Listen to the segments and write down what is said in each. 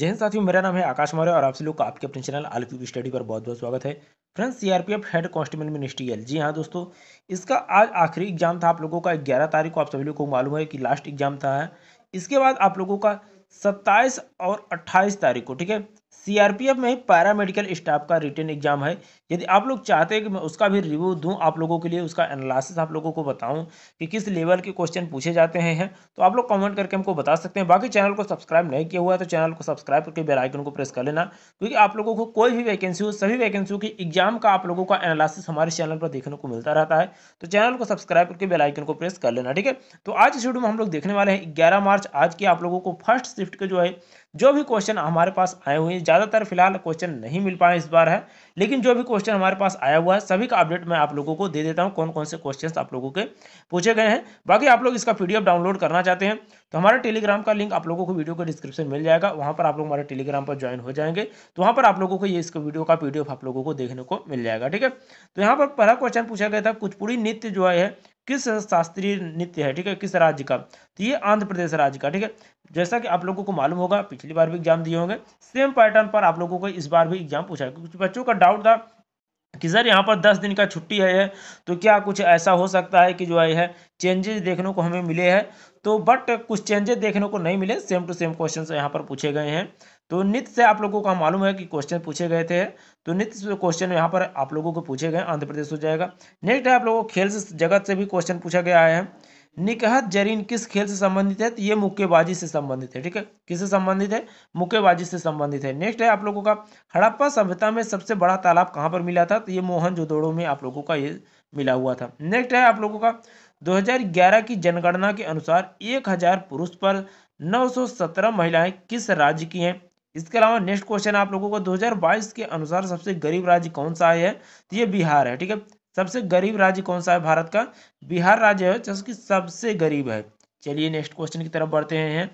जय हिंद साथियों मेरा नाम है आकाश मौर्य और आप सभी लोग का आपके अपने चैनल आल पी स्टडी पर बहुत बहुत स्वागत है friends CRPF head constable ministerial जी हाँ दोस्तों इसका आज आखिरी एग्जाम था आप लोगों का ग्यारह तारीख को आप सभी लोगों को मालूम है कि लास्ट एग्जाम था हाँ। इसके बाद आप लोगों का सत्ताईस और अट्ठाईस तारीख को ठीक है सीआरपीएफ में पैरा मेडिकल स्टाफ का रिटर्न एग्जाम है यदि आप लोग चाहते हैं कि मैं उसका भी रिव्यू दूं आप लोगों के लिए उसका एनालिसिस आप लोगों को बताऊं कि किस लेवल के क्वेश्चन पूछे जाते हैं है, तो आप लोग कमेंट करके हमको बता सकते हैं बाकी चैनल को सब्सक्राइब नहीं किया हुआ है तो चैनल को सब्सक्राइब करके बेलाइकन को प्रेस कर लेना क्योंकि आप लोगों को कोई भी वैकेंसी हो सभी वैकेंसियों की एग्जाम का आप लोगों का एनालिसिस हमारे चैनल पर देखने को मिलता रहता है तो चैनल को सब्सक्राइब करके बेलाइकन को प्रेस कर लेना ठीक है तो आज इस वीडियो में हम लोग देखने वाले हैं ग्यारह मार्च आज की आप लोगों को फर्स्ट शिफ्ट के जो है जो भी क्वेश्चन हमारे पास आए हुए हैं ज़्यादातर फिलहाल क्वेश्चन नहीं मिल पाए इस बार है लेकिन जो भी क्वेश्चन हमारे पास आया हुआ है सभी का अपडेट मैं आप लोगों को दे देता हूँ कौन कौन से क्वेश्चन आप लोगों के पूछे गए हैं बाकी आप लोग इसका पी डाउनलोड करना चाहते हैं तो हमारे टेलीग्राम का लिंक आप लोगों को वीडियो के डिस्क्रिप्शन मिल जाएगा वहाँ पर आप लोग हमारे टेलीग्राम पर ज्वाइन हो जाएंगे तो वहाँ पर आप लोगों को ये इसका वीडियो का पी आप लोगों को देखने को मिल जाएगा ठीक है तो यहाँ पर पहला क्वेश्चन पूछा गया था कुचपुड़ी नृत्य जो है किस शास्त्रीय नृत्य है ठीक है किस राज्य का तो ये आंध्र प्रदेश राज्य का ठीक है जैसा कि आप लोगों को मालूम होगा पिछली बार भी एग्जाम दिए होंगे सेम पैटर्न पर आप लोगों को इस बार भी एग्जाम पूछा है क्योंकि बच्चों का डाउट था कि सर यहाँ पर दस दिन का छुट्टी है तो क्या कुछ ऐसा हो सकता है कि जो है चेंजेस देखने को हमें मिले हैं तो बट कुछ चेंजेस देखने को नहीं मिले सेम टू सेम क्वेश्चन यहाँ पर पूछे गए हैं तो नित्य से आप लोगों का मालूम है कि क्वेश्चन पूछे गए थे तो नित्य क्वेश्चन यहाँ पर आप लोगों को पूछे गए आंध्र प्रदेश हो जाएगा नेक्स्ट है आप लोगों को खेल जगत से भी क्वेश्चन पूछा गया है निकहत जरीन किस खेल से संबंधित है तो ये मुक्केबाजी से संबंधित है ठीक है किससे संबंधित है मुक्केबाजी से संबंधित है नेक्स्ट है आप लोगों का हड़प्पा सभ्यता में सबसे बड़ा तालाब कहाँ पर मिला था तो ये मोहन जोदोड़ो में आप लोगों का ये मिला हुआ था नेक्स्ट है आप लोगों का 2011 की जनगणना के अनुसार 1000 पुरुष पर 917 महिलाएं किस राज्य की हैं इसके अलावा नेक्स्ट क्वेश्चन आप लोगों को 2022 के अनुसार सबसे गरीब राज्य कौन सा है तो ये बिहार है ठीक है सबसे गरीब राज्य कौन सा है भारत का बिहार राज्य है जिसकी सबसे गरीब है चलिए नेक्स्ट क्वेश्चन की तरफ बढ़ते हैं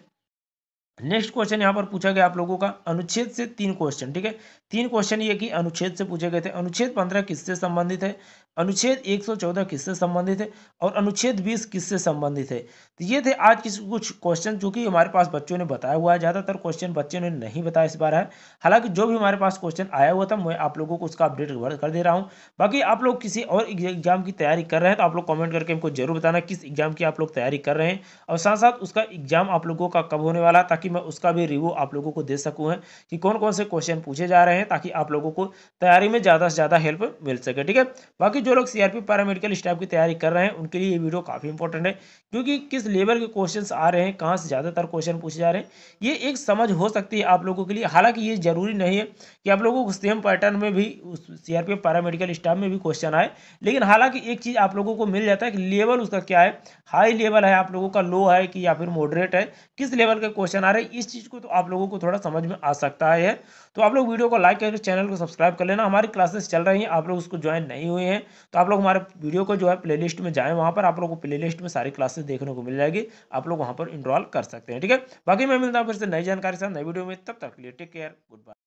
नेक्स्ट क्वेश्चन यहाँ पर पूछा गया आप लोगों का अनुच्छेद से तीन क्वेश्चन ठीक है तीन क्वेश्चन ये कि अनुच्छेद से पूछे गए थे अनुच्छेद पंद्रह किससे संबंधित है अनुच्छेद 114 किससे संबंधित है और अनुच्छेद 20 किससे संबंधित है तो ये थे आज के कुछ क्वेश्चन जो कि हमारे पास बच्चों ने बताया हुआ है ज़्यादातर क्वेश्चन बच्चों ने नहीं बताया इस बार है हालांकि जो भी हमारे पास क्वेश्चन आया हुआ था मैं आप लोगों को उसका अपडेट कर दे रहा हूँ बाकी आप लोग किसी और एग्जाम की तैयारी कर रहे हैं तो आप लोग कॉमेंट करके हमको जरूर बताना किस एग्जाम की आप लोग तैयारी कर रहे हैं और साथ साथ उसका एग्जाम आप लोगों का कब होने वाला ताकि मैं उसका भी रिव्यू आप लोगों को दे सकूँ है कि कौन कौन से क्वेश्चन पूछे जा रहे हैं ताकि आप लोगों को तैयारी में ज़्यादा से ज़्यादा हेल्प मिल सके ठीक है बाकी जो लोग सीआरपी पैरामेडिकल स्टाफ की तैयारी कर रहे हैं उनके लिए ये वीडियो काफ़ी इंपॉर्टेंट है क्योंकि किस लेवल के क्वेश्चंस आ रहे हैं कहाँ से ज़्यादातर क्वेश्चन पूछे जा रहे हैं ये एक समझ हो सकती है आप लोगों के लिए हालांकि ये जरूरी नहीं है कि आप लोगों को सेम पैटर्न में भी सीआरपीएफ पैरामेडिकल स्टाफ में भी क्वेश्चन आए लेकिन हालांकि एक चीज़ आप लोगों को मिल जाता है कि लेवल उसका क्या है हाई लेवल है आप लोगों का लो है कि या फिर मॉडरेट है किस लेवल के क्वेश्चन आ रहे हैं इस चीज़ को तो आप लोगों को थोड़ा समझ में आ सकता है तो आप लोग वीडियो को लाइक करके चैनल को सब्सक्राइब कर लेना हमारी क्लासेस चल रही हैं आप लोग उसको ज्वाइन नहीं हुए हैं तो आप लोग हमारे वीडियो को जो है प्ले में जाएँ वहाँ पर आप लोग को प्ले में सारी क्लासेस देखने को मिल जाएगी आप लोग वहाँ पर इनरोल कर सकते हैं ठीक है बाकी मैं मिलता हूँ फिर से नई जानकारी से नई वीडियो में तब तक लिए टेक केयर गुड बाय